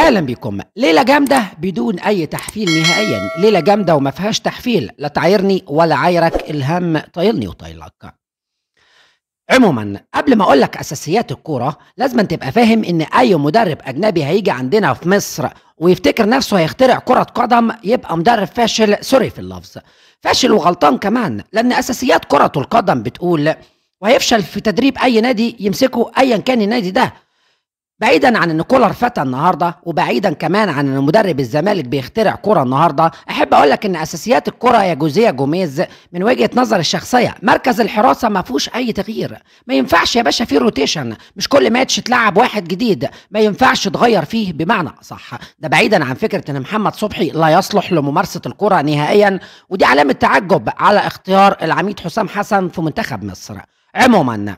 اهلا بكم ليله جامده بدون اي تحفيل نهائيا ليله جامده وما فيهاش تحفيل لا تعايرني ولا عايرك الهم طايلني وطايلك عموما قبل ما اقول لك اساسيات الكوره لازم تبقى فاهم ان اي مدرب اجنبي هيجي عندنا في مصر ويفتكر نفسه هيخترع كره قدم يبقى مدرب فاشل سوري في اللفظ فاشل وغلطان كمان لان اساسيات كره القدم بتقول وهيفشل في تدريب اي نادي يمسكه ايا كان النادي ده بعيدا عن ان كولر فتى النهارده وبعيدا كمان عن ان مدرب الزمالك بيخترع كوره النهارده احب اقول لك ان اساسيات الكوره يا جوزيه جوميز من وجهه نظر الشخصيه مركز الحراسه ما فيهوش اي تغيير ما ينفعش يا باشا فيه روتيشن مش كل ماتش تلعب واحد جديد ما ينفعش تغير فيه بمعنى صح ده بعيدا عن فكره ان محمد صبحي لا يصلح لممارسه الكوره نهائيا ودي علامه تعجب على اختيار العميد حسام حسن في منتخب مصر عموما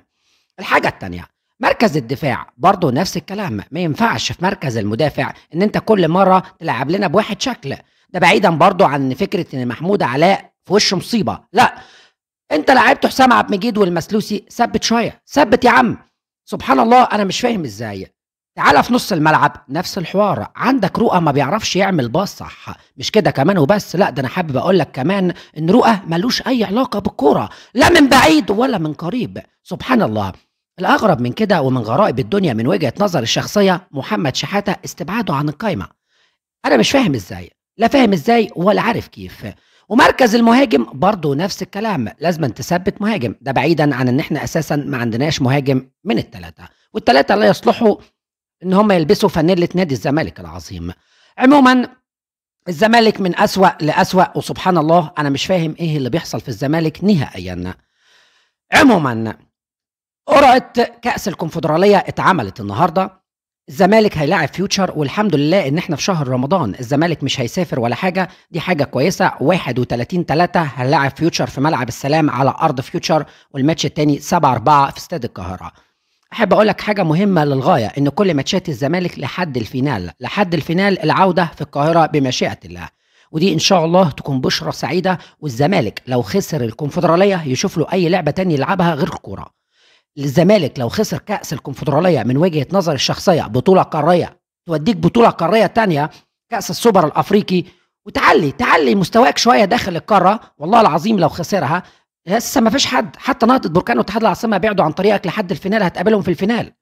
الحاجه الثانيه مركز الدفاع برضه نفس الكلام ما ينفعش في مركز المدافع ان انت كل مره تلعب لنا بواحد شكل ده بعيدا برضه عن فكره ان محمود علاء في وش مصيبه لا انت لعبت حسام عبد المجيد والمسلوسي ثبت شويه ثبت يا عم سبحان الله انا مش فاهم ازاي تعالى في نص الملعب نفس الحوار عندك رؤى ما بيعرفش يعمل باص صح مش كده كمان وبس لا ده انا حابب اقول لك كمان ان رؤى ملوش اي علاقه بالكوره لا من بعيد ولا من قريب سبحان الله الأغرب من كده ومن غرائب الدنيا من وجهة نظر الشخصية محمد شحاتة استبعاده عن القايمة أنا مش فاهم إزاي لا فاهم إزاي ولا عارف كيف ومركز المهاجم برضه نفس الكلام لازم تثبت مهاجم ده بعيدا عن ان احنا اساسا ما عندناش مهاجم من الثلاثه والثلاثه لا يصلحوا ان هم يلبسوا فانيله نادي الزمالك العظيم عموما الزمالك من أسوأ لأسوأ وسبحان الله أنا مش فاهم إيه اللي بيحصل في الزمالك نهائيا عموما قرعه كاس الكونفدراليه اتعملت النهارده الزمالك هيلاعب فيوتشر والحمد لله ان احنا في شهر رمضان الزمالك مش هيسافر ولا حاجه دي حاجه كويسه 31 3 هيلاعب فيوتشر في ملعب السلام على ارض فيوتشر والماتش الثاني 7 4 في استاد القاهره احب اقول لك حاجه مهمه للغايه ان كل ماتشات الزمالك لحد الفينال لحد الفينال العوده في القاهره بمشيئه الله ودي ان شاء الله تكون بشرة سعيدة والزمالك لو خسر الكونفدرالية يشوف له اي لعبة تانية يلعبها غير الكورة الزمالك لو خسر كأس الكونفدرالية من وجهة نظري الشخصية بطولة قارية توديك بطولة قارية تانية كأس السوبر الأفريقي وتعلي تعلي مستواك شوية داخل القارة والله العظيم لو خسرها لسه ما فيش حد حتى نهضة بركان واتحاد العاصمة بعدوا عن طريقك لحد الفينال هتقابلهم في الفينال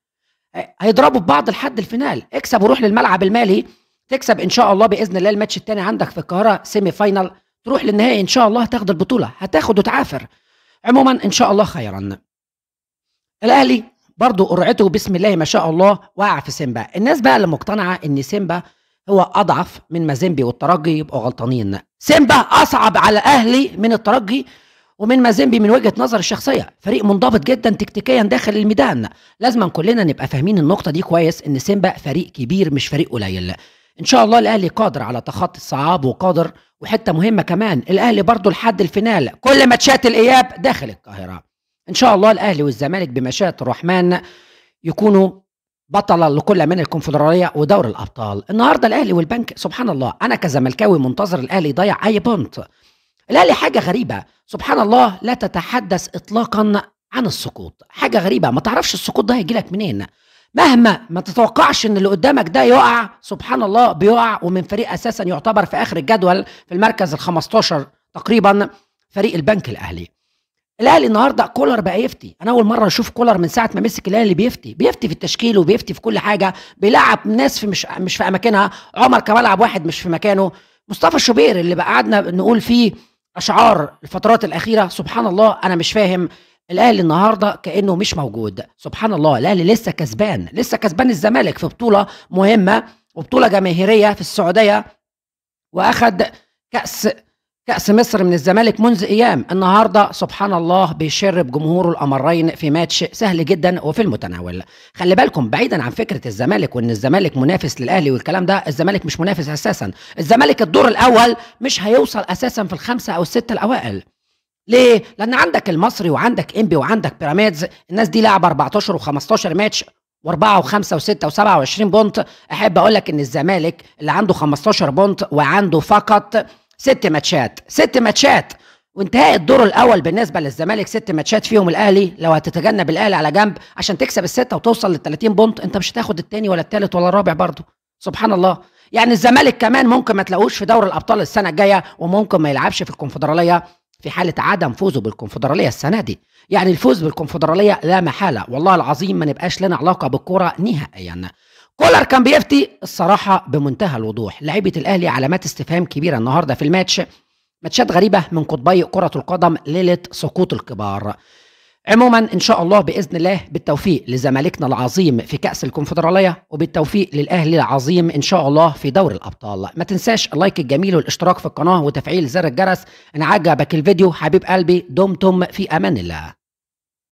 آه، هيضربوا في بعض لحد الفينال اكسب وروح للملعب المالي تكسب ان شاء الله باذن الله الماتش الثاني عندك في القاهره سيمي فاينال تروح للنهائي ان شاء الله تاخد البطوله هتاخد وتعافر عموما ان شاء الله خيرا الاهلي برضه قرعته بسم الله ما شاء الله وقع في سيمبا الناس بقى اللي مقتنعه ان سيمبا هو اضعف من مازيمبي والترجي يبقوا غلطانين سيمبا اصعب على الاهلي من الترجي ومن مازيمبي من وجهه نظر الشخصيه فريق منضبط جدا تكتيكيا داخل الميدان لازم كلنا نبقى فاهمين النقطه دي كويس ان سيمبا فريق كبير مش فريق قليل ان شاء الله الاهلي قادر على تخطي الصعاب وقادر وحته مهمه كمان الاهلي برضه لحد الفينال كل ماتشات الاياب داخل القاهره ان شاء الله الاهلي والزمالك بمشيئه الرحمن يكونوا بطلا لكل من الكونفدراليه ودوري الابطال النهارده الاهلي والبنك سبحان الله انا كزملكاوي منتظر الاهلي يضيع اي بونت الاهلي حاجه غريبه سبحان الله لا تتحدث اطلاقا عن السقوط حاجه غريبه ما تعرفش السقوط ده هيجيلك منين مهما ما تتوقعش ان اللي قدامك ده يقع سبحان الله بيقع ومن فريق اساسا يعتبر في اخر الجدول في المركز ال 15 تقريبا فريق البنك الاهلي الاهلي النهارده كولر بقى يفتي انا اول مره اشوف كولر من ساعه ما مسك الاهلي بيفتي بيفتي في التشكيل وبيفتي في كل حاجه بيلعب ناس في مش مش في اماكنها عمر كملعب واحد مش في مكانه مصطفى شوبير اللي بقى قعدنا نقول فيه اشعار الفترات الاخيره سبحان الله انا مش فاهم الاهلي النهارده كانه مش موجود سبحان الله الاهلي لسه كسبان لسه كسبان الزمالك في بطوله مهمه وبطوله جماهيريه في السعوديه واخد كاس كأس مصر من الزمالك منذ أيام النهاردة سبحان الله بيشرب جمهور الأمرين في ماتش سهل جدا وفي المتناول خلي بالكم بعيدا عن فكرة الزمالك وإن الزمالك منافس للأهلي والكلام ده الزمالك مش منافس أساسا الزمالك الدور الأول مش هيوصل أساسا في الخمسة أو الستة الأوائل ليه؟ لأن عندك المصري وعندك إنبي وعندك بيراميدز الناس دي لعب 14 و15 ماتش و4 و5 و6 و27 بونت احب اقول لك ان الزمالك اللي عنده 15 بونت وعنده فقط ست ماتشات ست ماتشات وانتهاء الدور الاول بالنسبه للزمالك ست ماتشات فيهم الاهلي لو هتتجنب الاهلي على جنب عشان تكسب السته وتوصل لل 30 بونت انت مش هتاخد الثاني ولا الثالث ولا الرابع برضه سبحان الله يعني الزمالك كمان ممكن ما تلاقوش في دوري الابطال السنه الجايه وممكن ما يلعبش في الكونفدراليه في حاله عدم فوزه بالكونفدراليه السنه دي يعني الفوز بالكونفدراليه لا محاله والله العظيم ما نبقاش لنا علاقه بالكوره نهائيا يعني كولر كان بيفتي الصراحه بمنتهى الوضوح لعيبه الاهلي علامات استفهام كبيره النهارده في الماتش ماتشات غريبه من قطبي كره القدم ليله سقوط الكبار عموما ان شاء الله باذن الله بالتوفيق لزمالكنا العظيم في كاس الكونفدراليه وبالتوفيق للاهلي العظيم ان شاء الله في دوري الابطال ما تنساش اللايك الجميل والاشتراك في القناه وتفعيل زر الجرس ان عجبك الفيديو حبيب قلبي دمتم في امان الله